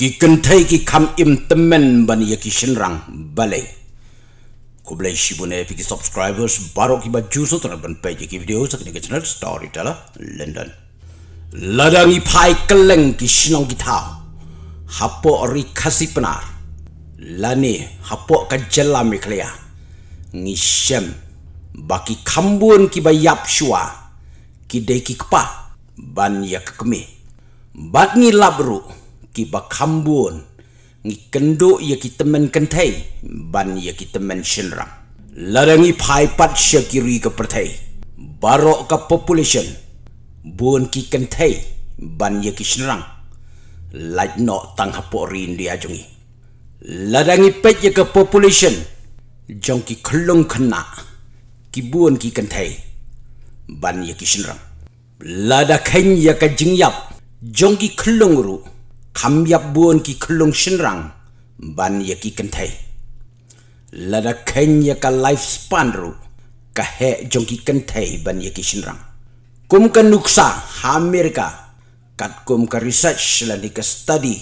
ki kenthai ki kham im temen ban ye ya ki shinrang balai kublai shibune fi ki subscribers baro ki ba juso tra ban pe ki video sak ni channel storyteller london Ladangi i phai kleng ki shinong ki tha hapo ri khasi penar lani hapo ka jela mi khlia ya. ngi shem baki khambun ki ba yap shua ki deki kpa ban yak kemi bat ni labru ki bakambun ngi kendo ye ya ki temen kentai ban ya ki temen shinram larangi phai pat shakiri ke pertai baro ka population bun ki kentai ban ya ki shinram laj no tang hapo rin dia jungi larangi pe ye ya ke population jong ki khlong khna ki bun ki kentai ban ya ki shinram lada khen ya ke jingyap jong ki khlong ru kham yap buon ki khlung shin rang ban ye ki kan thai la life span ru ka he jong ki kan thai ban ye ki kum kan nuksa ha amerika kat kum ka research la di ka study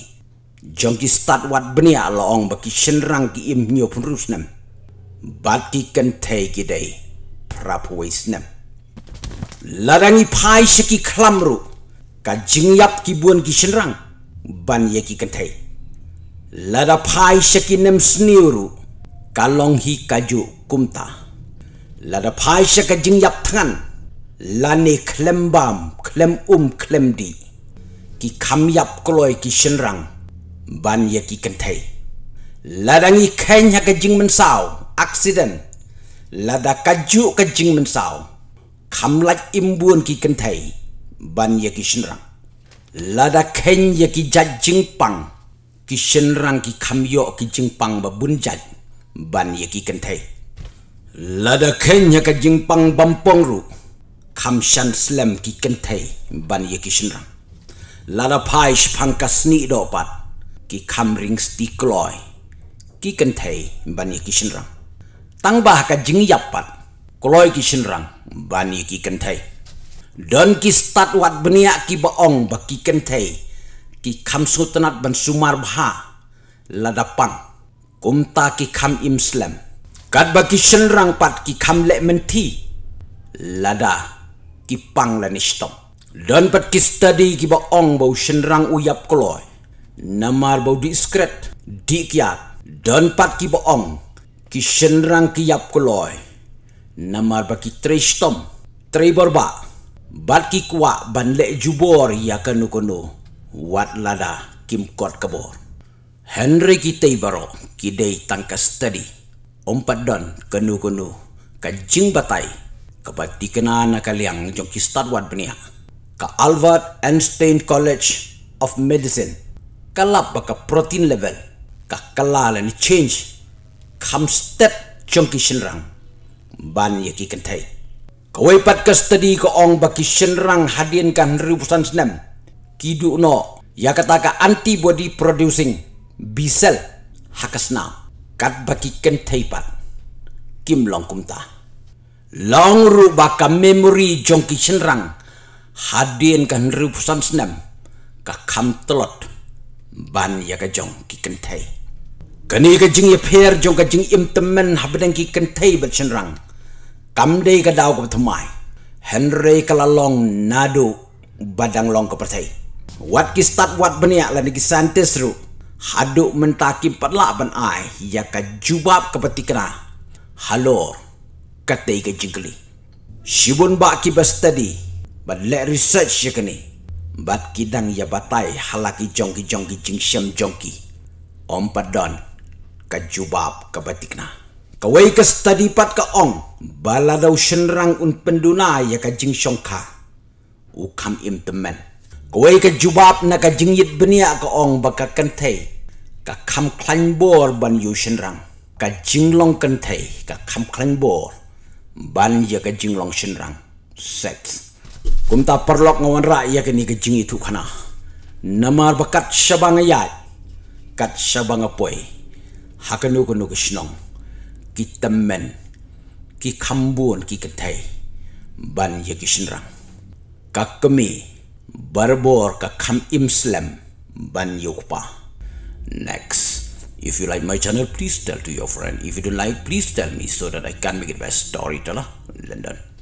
jong ki start wat benia loong ba ki shin rang ki im nyo pun rus nam bat ki kan thai ki dai prapu wis nam la pai shiki klam ru ka jing yap ki buon ki shin ban ye ki kenthai lada phai shakinem sniuru kalong hi kaju kumta lada phai shak jing yap thangan lani klem bam klem um klem di ki kham yap kloi ki shinrang ban ye ki kenthai ladangi khenya ka jing men sao accident lada kaju kajing mensau. men sao kham lak imbuon ki kenthai ban ye ki Lada ken ya ki jad jingpang Ki shen rang ki kam yo ki jingpang ba bun jad Ban ya ki kan thay Lada ken ya ka jingpang bampong ru Kam shan slam ki kan thay Ban ya ki shen rang Lada pai shpang ka sni do pat Ki kam ring sti kloy Ki kan thay Ban ya ki shen rang Tang bah ka jing yap pat Kloy ki shen rang Ban ya ki kan thay Don ki stat wat benia ki baong ba ki kentei ki kam sutanat ban sumar bha ladapan kumta ki kam imslam kat ba senrang pat ki kam le menti lada ki pang la nishtom don pat ki study ki baong ba senrang uyap kloi namar ba diskret dikyat don pat ki baong ki senrang ki yap namar ba ki trishtom Tribor Bak bat ki kwa ban le jubor ya kanu kono wat lada kim kot kebor henry ki baro ki dei tangkas tadi ompat don kanu kono ka jing batai ka bat kaliang jong ki start wat benia ka alvard einstein college of medicine ka lap ba protein level ka kala ni change kam step jong ki shinrang ban ye ki kentai Kawipat ke study ke ong baki senerang hadian ke hendripusan senam. Kidu no, ya kata ke antibody producing, bisel, hakasna, kat baki ken taipat. Kim long kumta. Long ru baka memory jongki senerang hadian ke hendripusan senam. Ke kam telot, ban ya ke jongki kentai. Kini ke jing ya pair jongka jing imtemen habedang ki kentai bat senerang. Kini kamdei ka daw ko thumai henry ka long nadu badang long ka pertai wat ki start wat benia la ni santis ru hadu mentaki patla ban ai ya ka jubab ka petikra halor katei ka jigli shibun ba ki bas tadi but let research ya kini bat kidang ya batai halaki jongki jongki jingsem jongki om padon ka jubab ka betikna kawai ka study pat ka ong baladaw shenrang un penduna ya ka jing shongka u kam im temen kawai ka jubab na ka jing yit benia ka ong baka kentai ka kam kan klang ban yu shenrang ka jing long kentai kan ka kam klang ban ya ka jing long shenrang set kum ta perlok ngawan ra ya ka ni ka jing itu kana namar bakat shabang ayat kat shabang apoy ya. hakanu kunu kishnong kitamen kitamen ki kambun ki ketai ban ye ki senrang ka kemi barbor ka kam imslam ban ye upa next if you like my channel please tell to your friend if you don't like please tell me so that i can make it best storyteller london